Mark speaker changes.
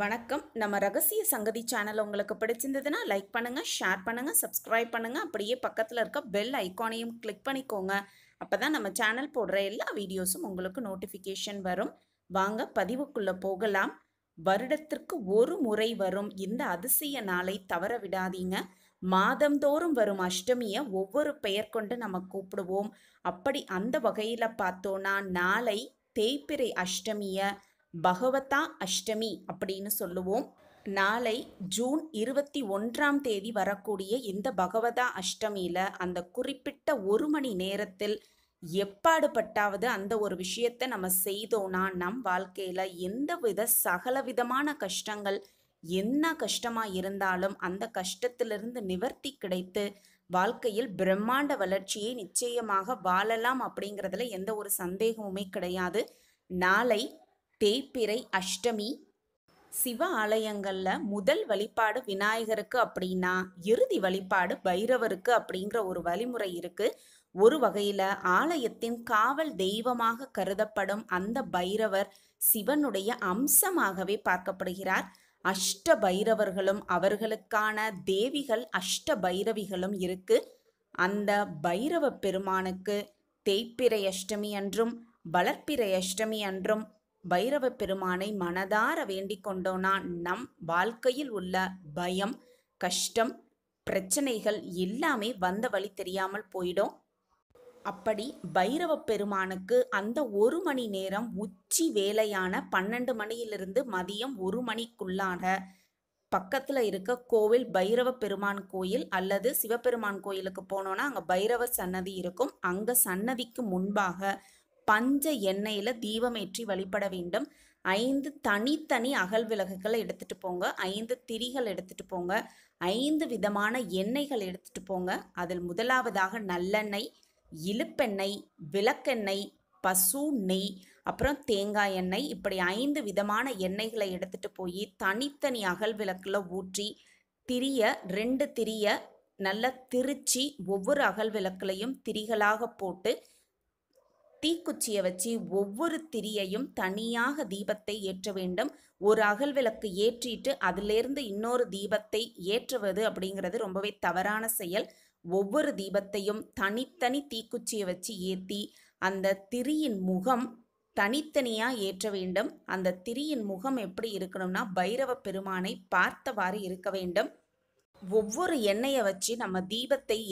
Speaker 1: வணக்கம் நம்ம ரகசிய சங்கதி சேனல் உங்களுக்கு பிடிச்சிருந்ததுன்னா லைக் பண்ணுங்கள் ஷேர் பண்ணுங்கள் சப்ஸ்கிரைப் பண்ணுங்கள் அப்படியே பக்கத்தில் இருக்க பெல் ஐக்கானையும் கிளிக் பண்ணிக்கோங்க அப்போ தான் நம்ம சேனல் போடுற எல்லா வீடியோஸும் உங்களுக்கு நோட்டிஃபிகேஷன் வரும் வாங்க பதிவுக்குள்ளே போகலாம் வருடத்திற்கு ஒரு முறை வரும் இந்த அதிசய நாளை தவற விடாதீங்க மாதந்தோறும் வரும் அஷ்டமியை ஒவ்வொரு பெயர் கொண்டு நம்ம கூப்பிடுவோம் அப்படி அந்த வகையில் பார்த்தோன்னா நாளை தேய்பிறை அஷ்டமியை பகவதா அஷ்டமி அப்படின்னு சொல்லுவோம் நாளை ஜூன் இருபத்தி ஒன்றாம் தேதி வரக்கூடிய இந்த பகவதா அஷ்டமியில் அந்த குறிப்பிட்ட ஒரு மணி நேரத்தில் எப்பாடுபட்டாவது அந்த ஒரு விஷயத்தை நம்ம செய்தோன்னா நம் வாழ்க்கையில் எந்த சகல சகலவிதமான கஷ்டங்கள் என்ன கஷ்டமாக இருந்தாலும் அந்த கஷ்டத்திலிருந்து நிவர்த்தி கிடைத்து வாழ்க்கையில் பிரம்மாண்ட வளர்ச்சியை நிச்சயமாக வாழலாம் அப்படிங்கிறதுல எந்த ஒரு சந்தேகமுமே கிடையாது நாளை தேய்பிறை அஷ்டமி சிவ ஆலயங்களில் முதல் வழிபாடு விநாயகருக்கு அப்படின்னா இறுதி வழிபாடு பைரவருக்கு அப்படிங்கிற ஒரு வழிமுறை இருக்கு ஒரு வகையில் ஆலயத்தின் காவல் தெய்வமாக கருதப்படும் அந்த பைரவர் சிவனுடைய அம்சமாகவே பார்க்கப்படுகிறார் அஷ்ட பைரவர்களும் அவர்களுக்கான தேவிகள் அஷ்ட பைரவிகளும் இருக்கு அந்த பைரவ பெருமானுக்கு தேய்ப்பிரை அஷ்டமி அன்றும் வளர்ப்பிரை அஷ்டமி அன்றும் பைரவ பெருமானை மனதார வேண்டிக் கொண்டோனா நம் வாழ்க்கையில் உள்ள பயம் கஷ்டம் பிரச்சனைகள் எல்லாமே வந்த வழி தெரியாமல் போயிடும் அப்படி பைரவ பெருமானுக்கு அந்த ஒரு மணி நேரம் உச்சி வேலையான பன்னெண்டு மணியிலிருந்து மதியம் ஒரு மணிக்குள்ளான பக்கத்தில் இருக்க கோவில் பைரவ பெருமான் கோயில் அல்லது சிவபெருமான் கோயிலுக்கு போனோன்னா அங்கே பைரவ சன்னதி இருக்கும் அங்கே சன்னதிக்கு முன்பாக பஞ்ச எண்ணெயில் தீபமேற்றி வழிபட வேண்டும் ஐந்து தனித்தனி அகல் விளக்குகளை எடுத்துகிட்டு போங்க ஐந்து திரிகள் எடுத்துகிட்டு போங்க ஐந்து விதமான எண்ணெய்கள் எடுத்துகிட்டு போங்க அதில் முதலாவதாக நல்லெண்ணெய் இழுப்பெண்ணெய் விளக்கெண்ணெய் பசு நெய் அப்புறம் தேங்காய் எண்ணெய் இப்படி ஐந்து விதமான எண்ணெய்களை எடுத்துகிட்டு போய் தனித்தனி அகல் விளக்கில் ஊற்றி திரிய ரெண்டு திரிய நல்லா திருச்சி ஒவ்வொரு அகல் விளக்குலையும் திரிகளாக போட்டு தீக்குச்சியை வச்சு ஒவ்வொரு திரியையும் தனியாக தீபத்தை ஏற்ற வேண்டும் ஒரு அகல் விளக்கு ஏற்றிட்டு அதிலிருந்து இன்னொரு தீபத்தை ஏற்றுவது அப்படிங்கிறது ரொம்பவே தவறான செயல் ஒவ்வொரு தீபத்தையும் தனித்தனி தீக்குச்சியை வச்சு ஏற்றி அந்த திரியின் முகம் தனித்தனியாக ஏற்ற வேண்டும் அந்த திரியின் முகம் எப்படி இருக்கணும்னா பைரவ பெருமானை பார்த்தவாறு இருக்க வேண்டும் ஒவ்வொரு எண்ணெயை வச்சு நம்ம தீபத்தை